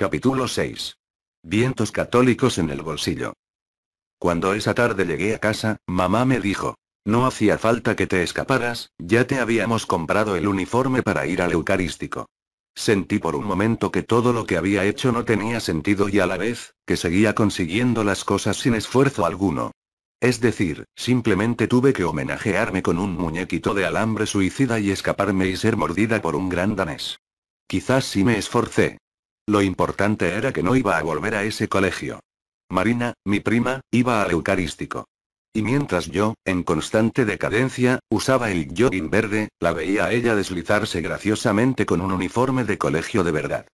Capítulo 6. Vientos católicos en el bolsillo. Cuando esa tarde llegué a casa, mamá me dijo. No hacía falta que te escaparas, ya te habíamos comprado el uniforme para ir al Eucarístico. Sentí por un momento que todo lo que había hecho no tenía sentido y a la vez, que seguía consiguiendo las cosas sin esfuerzo alguno. Es decir, simplemente tuve que homenajearme con un muñequito de alambre suicida y escaparme y ser mordida por un gran danés. Quizás si me esforcé, lo importante era que no iba a volver a ese colegio. Marina, mi prima, iba al Eucarístico. Y mientras yo, en constante decadencia, usaba el jogging verde, la veía a ella deslizarse graciosamente con un uniforme de colegio de verdad.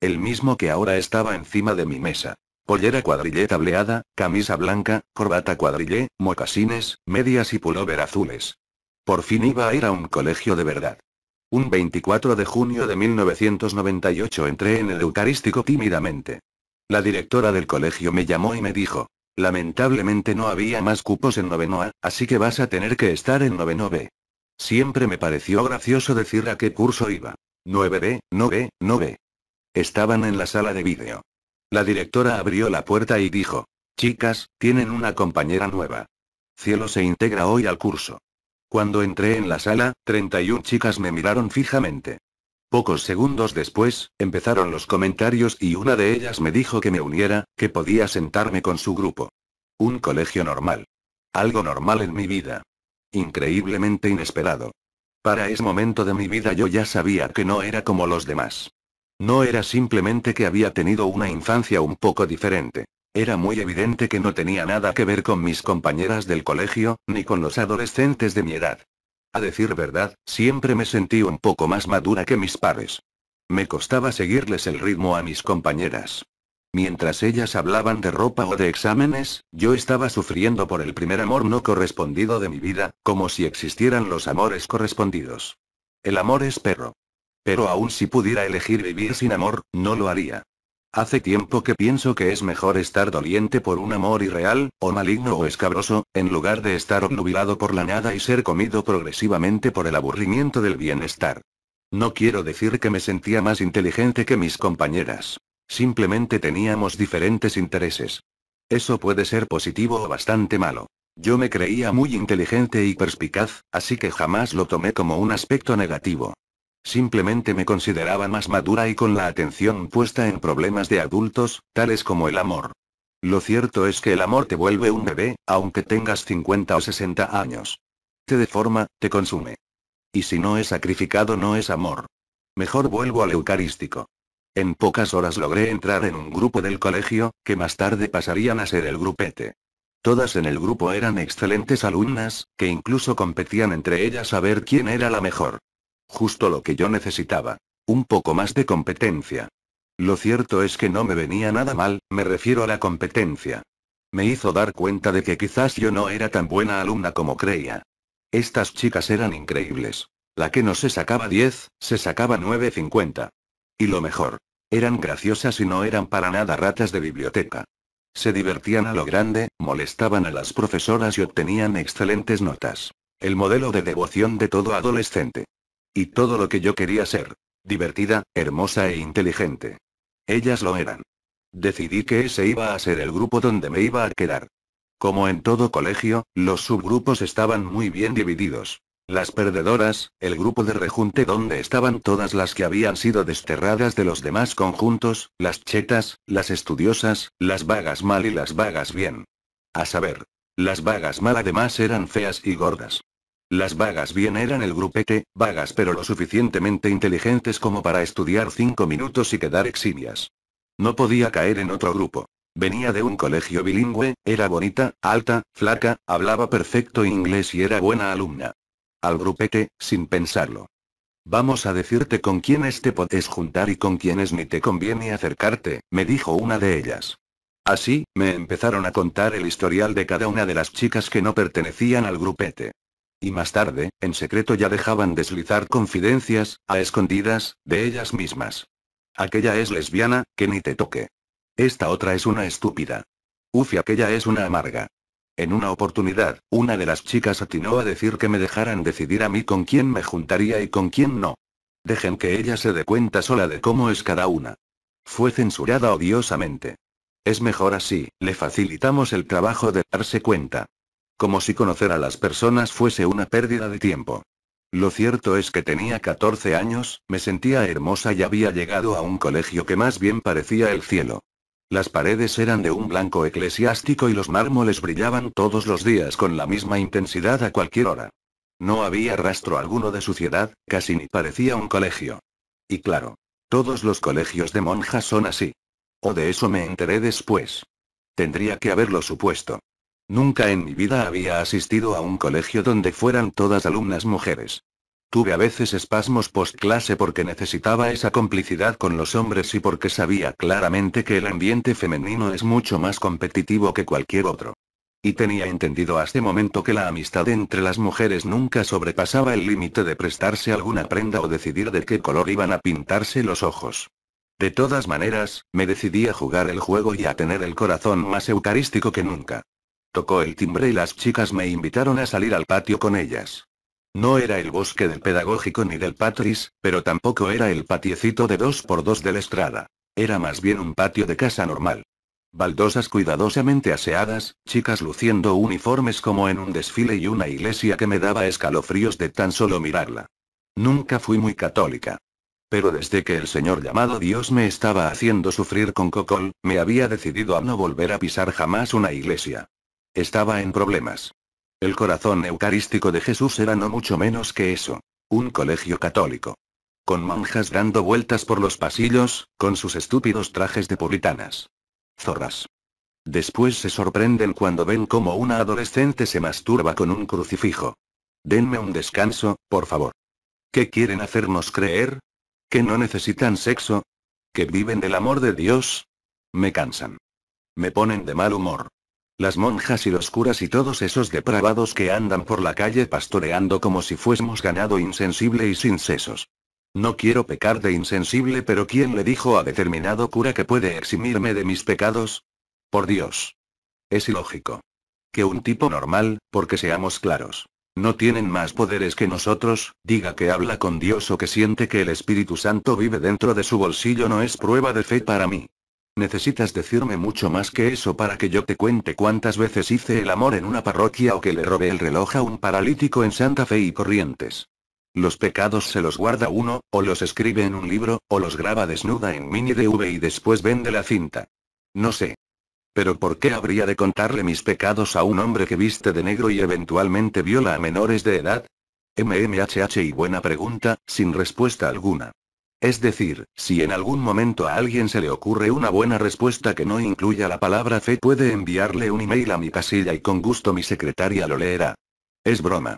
El mismo que ahora estaba encima de mi mesa. Pollera cuadrillé tableada, camisa blanca, corbata cuadrillé, mocasines, medias y pullover azules. Por fin iba a ir a un colegio de verdad. Un 24 de junio de 1998 entré en el Eucarístico tímidamente. La directora del colegio me llamó y me dijo, lamentablemente no había más cupos en 9 A, así que vas a tener que estar en 9 B. Siempre me pareció gracioso decir a qué curso iba. 9B, 9, B, 9. B. Estaban en la sala de vídeo. La directora abrió la puerta y dijo, chicas, tienen una compañera nueva. Cielo se integra hoy al curso. Cuando entré en la sala, 31 chicas me miraron fijamente. Pocos segundos después, empezaron los comentarios y una de ellas me dijo que me uniera, que podía sentarme con su grupo. Un colegio normal. Algo normal en mi vida. Increíblemente inesperado. Para ese momento de mi vida yo ya sabía que no era como los demás. No era simplemente que había tenido una infancia un poco diferente. Era muy evidente que no tenía nada que ver con mis compañeras del colegio, ni con los adolescentes de mi edad. A decir verdad, siempre me sentí un poco más madura que mis pares. Me costaba seguirles el ritmo a mis compañeras. Mientras ellas hablaban de ropa o de exámenes, yo estaba sufriendo por el primer amor no correspondido de mi vida, como si existieran los amores correspondidos. El amor es perro. Pero aún si pudiera elegir vivir sin amor, no lo haría. Hace tiempo que pienso que es mejor estar doliente por un amor irreal, o maligno o escabroso, en lugar de estar obnubilado por la nada y ser comido progresivamente por el aburrimiento del bienestar. No quiero decir que me sentía más inteligente que mis compañeras. Simplemente teníamos diferentes intereses. Eso puede ser positivo o bastante malo. Yo me creía muy inteligente y perspicaz, así que jamás lo tomé como un aspecto negativo. Simplemente me consideraba más madura y con la atención puesta en problemas de adultos, tales como el amor. Lo cierto es que el amor te vuelve un bebé, aunque tengas 50 o 60 años. Te deforma, te consume. Y si no es sacrificado no es amor. Mejor vuelvo al eucarístico. En pocas horas logré entrar en un grupo del colegio, que más tarde pasarían a ser el grupete. Todas en el grupo eran excelentes alumnas, que incluso competían entre ellas a ver quién era la mejor. Justo lo que yo necesitaba. Un poco más de competencia. Lo cierto es que no me venía nada mal, me refiero a la competencia. Me hizo dar cuenta de que quizás yo no era tan buena alumna como creía. Estas chicas eran increíbles. La que no se sacaba 10, se sacaba 9.50. Y lo mejor. Eran graciosas y no eran para nada ratas de biblioteca. Se divertían a lo grande, molestaban a las profesoras y obtenían excelentes notas. El modelo de devoción de todo adolescente. Y todo lo que yo quería ser. Divertida, hermosa e inteligente. Ellas lo eran. Decidí que ese iba a ser el grupo donde me iba a quedar. Como en todo colegio, los subgrupos estaban muy bien divididos. Las perdedoras, el grupo de rejunte donde estaban todas las que habían sido desterradas de los demás conjuntos, las chetas, las estudiosas, las vagas mal y las vagas bien. A saber, las vagas mal además eran feas y gordas. Las vagas bien eran el grupete, vagas pero lo suficientemente inteligentes como para estudiar cinco minutos y quedar eximias. No podía caer en otro grupo. Venía de un colegio bilingüe, era bonita, alta, flaca, hablaba perfecto inglés y era buena alumna. Al grupete, sin pensarlo. Vamos a decirte con quiénes te podés juntar y con quiénes ni te conviene acercarte, me dijo una de ellas. Así, me empezaron a contar el historial de cada una de las chicas que no pertenecían al grupete y más tarde, en secreto ya dejaban deslizar confidencias, a escondidas, de ellas mismas. Aquella es lesbiana, que ni te toque. Esta otra es una estúpida. Uf, y aquella es una amarga. En una oportunidad, una de las chicas atinó a decir que me dejaran decidir a mí con quién me juntaría y con quién no. Dejen que ella se dé cuenta sola de cómo es cada una. Fue censurada odiosamente. Es mejor así, le facilitamos el trabajo de darse cuenta. Como si conocer a las personas fuese una pérdida de tiempo. Lo cierto es que tenía 14 años, me sentía hermosa y había llegado a un colegio que más bien parecía el cielo. Las paredes eran de un blanco eclesiástico y los mármoles brillaban todos los días con la misma intensidad a cualquier hora. No había rastro alguno de suciedad, casi ni parecía un colegio. Y claro, todos los colegios de monjas son así. O de eso me enteré después. Tendría que haberlo supuesto. Nunca en mi vida había asistido a un colegio donde fueran todas alumnas mujeres. Tuve a veces espasmos post-clase porque necesitaba esa complicidad con los hombres y porque sabía claramente que el ambiente femenino es mucho más competitivo que cualquier otro. Y tenía entendido hasta momento que la amistad entre las mujeres nunca sobrepasaba el límite de prestarse alguna prenda o decidir de qué color iban a pintarse los ojos. De todas maneras, me decidí a jugar el juego y a tener el corazón más eucarístico que nunca. Tocó el timbre y las chicas me invitaron a salir al patio con ellas. No era el bosque del pedagógico ni del Patris, pero tampoco era el patiecito de dos por dos de la Estrada. Era más bien un patio de casa normal. Baldosas cuidadosamente aseadas, chicas luciendo uniformes como en un desfile y una iglesia que me daba escalofríos de tan solo mirarla. Nunca fui muy católica. Pero desde que el Señor llamado Dios me estaba haciendo sufrir con Cocol, me había decidido a no volver a pisar jamás una iglesia. Estaba en problemas. El corazón eucarístico de Jesús era no mucho menos que eso. Un colegio católico. Con monjas dando vueltas por los pasillos, con sus estúpidos trajes de puritanas. Zorras. Después se sorprenden cuando ven cómo una adolescente se masturba con un crucifijo. Denme un descanso, por favor. ¿Qué quieren hacernos creer? ¿Que no necesitan sexo? ¿Que viven del amor de Dios? Me cansan. Me ponen de mal humor. Las monjas y los curas y todos esos depravados que andan por la calle pastoreando como si fuésemos ganado insensible y sin sesos. No quiero pecar de insensible, pero ¿quién le dijo a determinado cura que puede eximirme de mis pecados? Por Dios. Es ilógico. Que un tipo normal, porque seamos claros. No tienen más poderes que nosotros, diga que habla con Dios o que siente que el Espíritu Santo vive dentro de su bolsillo no es prueba de fe para mí. Necesitas decirme mucho más que eso para que yo te cuente cuántas veces hice el amor en una parroquia o que le robé el reloj a un paralítico en Santa Fe y Corrientes. Los pecados se los guarda uno, o los escribe en un libro, o los graba desnuda en mini DV y después vende la cinta. No sé. Pero ¿por qué habría de contarle mis pecados a un hombre que viste de negro y eventualmente viola a menores de edad? MMHH y buena pregunta, sin respuesta alguna. Es decir, si en algún momento a alguien se le ocurre una buena respuesta que no incluya la palabra fe, puede enviarle un email a mi casilla y con gusto mi secretaria lo leerá. Es broma.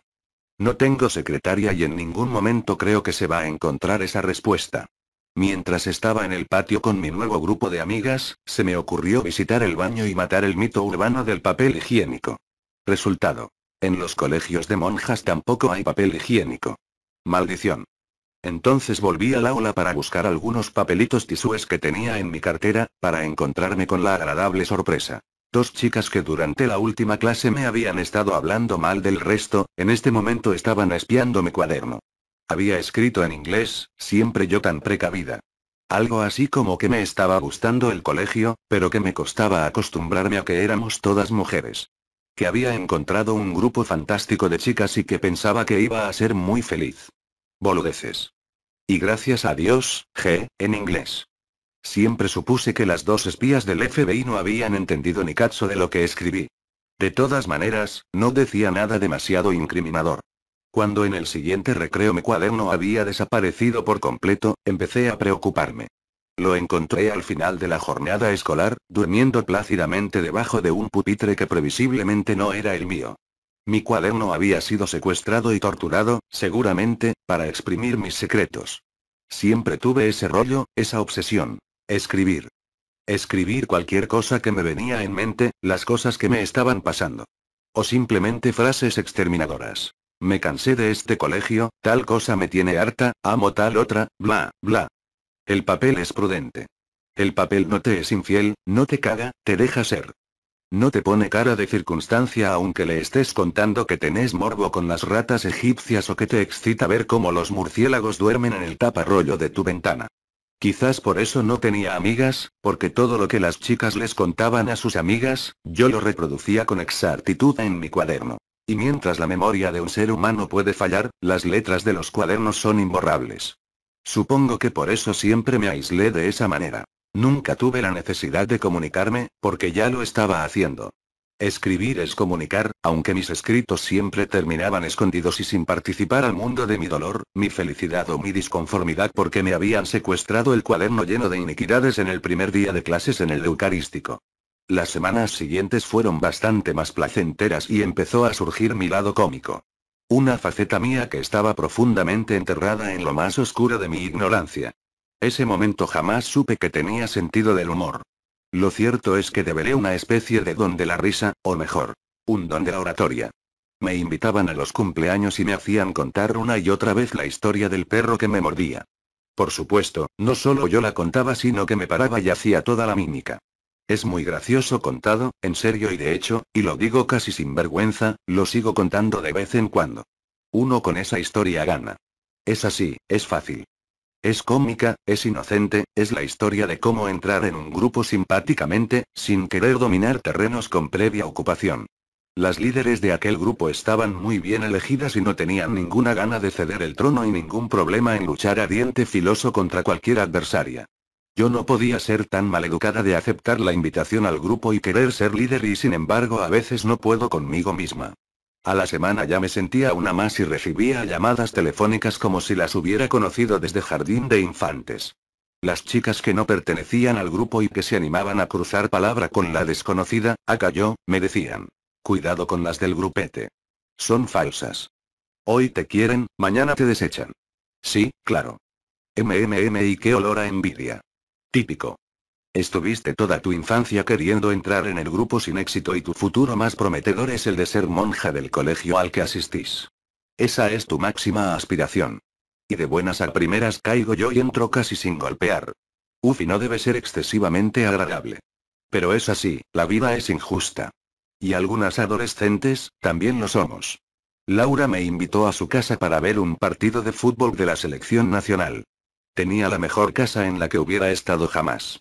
No tengo secretaria y en ningún momento creo que se va a encontrar esa respuesta. Mientras estaba en el patio con mi nuevo grupo de amigas, se me ocurrió visitar el baño y matar el mito urbano del papel higiénico. Resultado. En los colegios de monjas tampoco hay papel higiénico. Maldición. Entonces volví al aula para buscar algunos papelitos tisúes que tenía en mi cartera, para encontrarme con la agradable sorpresa. Dos chicas que durante la última clase me habían estado hablando mal del resto, en este momento estaban espiándome cuaderno. Había escrito en inglés, siempre yo tan precavida. Algo así como que me estaba gustando el colegio, pero que me costaba acostumbrarme a que éramos todas mujeres. Que había encontrado un grupo fantástico de chicas y que pensaba que iba a ser muy feliz. Boludeces. Y gracias a Dios, G, en inglés. Siempre supuse que las dos espías del FBI no habían entendido ni cacho de lo que escribí. De todas maneras, no decía nada demasiado incriminador. Cuando en el siguiente recreo mi cuaderno había desaparecido por completo, empecé a preocuparme. Lo encontré al final de la jornada escolar, durmiendo plácidamente debajo de un pupitre que previsiblemente no era el mío. Mi cuaderno había sido secuestrado y torturado, seguramente, para exprimir mis secretos. Siempre tuve ese rollo, esa obsesión. Escribir. Escribir cualquier cosa que me venía en mente, las cosas que me estaban pasando. O simplemente frases exterminadoras. Me cansé de este colegio, tal cosa me tiene harta, amo tal otra, bla, bla. El papel es prudente. El papel no te es infiel, no te caga, te deja ser. No te pone cara de circunstancia aunque le estés contando que tenés morbo con las ratas egipcias o que te excita ver cómo los murciélagos duermen en el taparrollo de tu ventana. Quizás por eso no tenía amigas, porque todo lo que las chicas les contaban a sus amigas, yo lo reproducía con exactitud en mi cuaderno. Y mientras la memoria de un ser humano puede fallar, las letras de los cuadernos son imborrables. Supongo que por eso siempre me aislé de esa manera. Nunca tuve la necesidad de comunicarme, porque ya lo estaba haciendo. Escribir es comunicar, aunque mis escritos siempre terminaban escondidos y sin participar al mundo de mi dolor, mi felicidad o mi disconformidad porque me habían secuestrado el cuaderno lleno de iniquidades en el primer día de clases en el Eucarístico. Las semanas siguientes fueron bastante más placenteras y empezó a surgir mi lado cómico. Una faceta mía que estaba profundamente enterrada en lo más oscuro de mi ignorancia. Ese momento jamás supe que tenía sentido del humor. Lo cierto es que develé una especie de don de la risa, o mejor, un don de la oratoria. Me invitaban a los cumpleaños y me hacían contar una y otra vez la historia del perro que me mordía. Por supuesto, no solo yo la contaba sino que me paraba y hacía toda la mímica. Es muy gracioso contado, en serio y de hecho, y lo digo casi sin vergüenza, lo sigo contando de vez en cuando. Uno con esa historia gana. Es así, es fácil. Es cómica, es inocente, es la historia de cómo entrar en un grupo simpáticamente, sin querer dominar terrenos con previa ocupación. Las líderes de aquel grupo estaban muy bien elegidas y no tenían ninguna gana de ceder el trono y ningún problema en luchar a diente filoso contra cualquier adversaria. Yo no podía ser tan maleducada de aceptar la invitación al grupo y querer ser líder y sin embargo a veces no puedo conmigo misma. A la semana ya me sentía una más y recibía llamadas telefónicas como si las hubiera conocido desde jardín de infantes. Las chicas que no pertenecían al grupo y que se animaban a cruzar palabra con la desconocida, acá yo, me decían. Cuidado con las del grupete. Son falsas. Hoy te quieren, mañana te desechan. Sí, claro. MMM y qué olor a envidia. Típico. Estuviste toda tu infancia queriendo entrar en el grupo sin éxito y tu futuro más prometedor es el de ser monja del colegio al que asistís. Esa es tu máxima aspiración. Y de buenas a primeras caigo yo y entro casi sin golpear. y no debe ser excesivamente agradable. Pero es así, la vida es injusta. Y algunas adolescentes, también lo somos. Laura me invitó a su casa para ver un partido de fútbol de la selección nacional. Tenía la mejor casa en la que hubiera estado jamás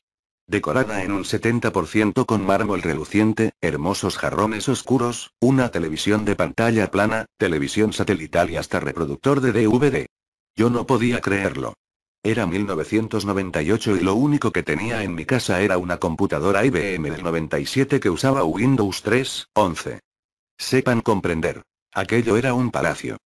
decorada en un 70% con mármol reluciente, hermosos jarrones oscuros, una televisión de pantalla plana, televisión satelital y hasta reproductor de DVD. Yo no podía creerlo. Era 1998 y lo único que tenía en mi casa era una computadora IBM del 97 que usaba Windows 3.11. Sepan comprender. Aquello era un palacio.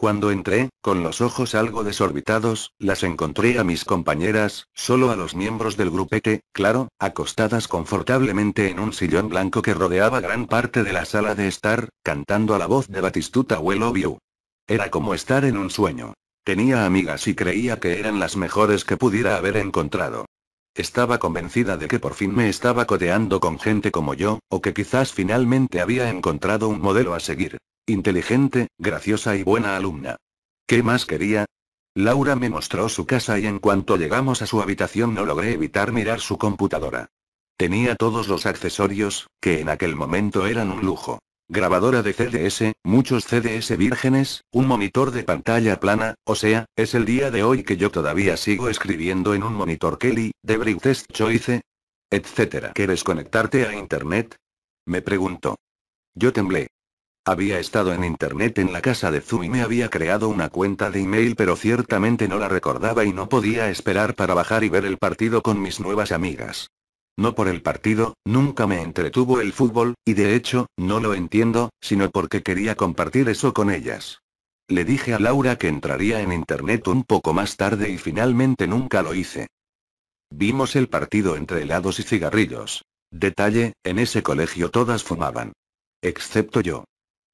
Cuando entré, con los ojos algo desorbitados, las encontré a mis compañeras, solo a los miembros del grupete, claro, acostadas confortablemente en un sillón blanco que rodeaba gran parte de la sala de estar, cantando a la voz de Batistuta Well Love You. Era como estar en un sueño. Tenía amigas y creía que eran las mejores que pudiera haber encontrado. Estaba convencida de que por fin me estaba codeando con gente como yo, o que quizás finalmente había encontrado un modelo a seguir inteligente, graciosa y buena alumna. ¿Qué más quería? Laura me mostró su casa y en cuanto llegamos a su habitación no logré evitar mirar su computadora. Tenía todos los accesorios, que en aquel momento eran un lujo. Grabadora de CDS, muchos CDS vírgenes, un monitor de pantalla plana, o sea, es el día de hoy que yo todavía sigo escribiendo en un monitor Kelly, de Test Choice, etcétera. ¿Quieres conectarte a internet? Me preguntó. Yo temblé. Había estado en internet en la casa de Zoom y me había creado una cuenta de email pero ciertamente no la recordaba y no podía esperar para bajar y ver el partido con mis nuevas amigas. No por el partido, nunca me entretuvo el fútbol, y de hecho, no lo entiendo, sino porque quería compartir eso con ellas. Le dije a Laura que entraría en internet un poco más tarde y finalmente nunca lo hice. Vimos el partido entre helados y cigarrillos. Detalle, en ese colegio todas fumaban. Excepto yo.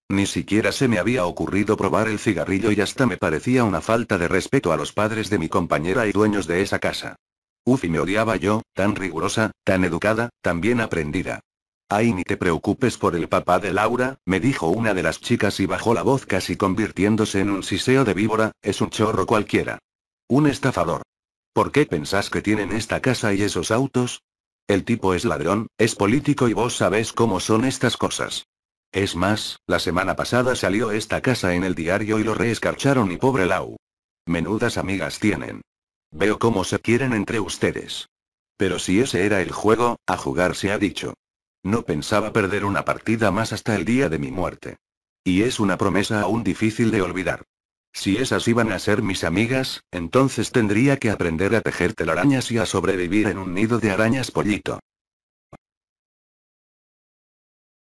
Ni siquiera se me había ocurrido probar el cigarrillo y hasta me parecía una falta de respeto a los padres de mi compañera y dueños de esa casa. y me odiaba yo, tan rigurosa, tan educada, tan bien aprendida. Ay, ni te preocupes por el papá de Laura, me dijo una de las chicas y bajó la voz casi convirtiéndose en un siseo de víbora, es un chorro cualquiera. Un estafador. ¿Por qué pensás que tienen esta casa y esos autos? El tipo es ladrón, es político y vos sabés cómo son estas cosas. Es más, la semana pasada salió esta casa en el diario y lo reescarcharon y pobre Lau. Menudas amigas tienen. Veo cómo se quieren entre ustedes. Pero si ese era el juego, a jugar se ha dicho. No pensaba perder una partida más hasta el día de mi muerte. Y es una promesa aún difícil de olvidar. Si esas iban a ser mis amigas, entonces tendría que aprender a tejer telarañas y a sobrevivir en un nido de arañas pollito.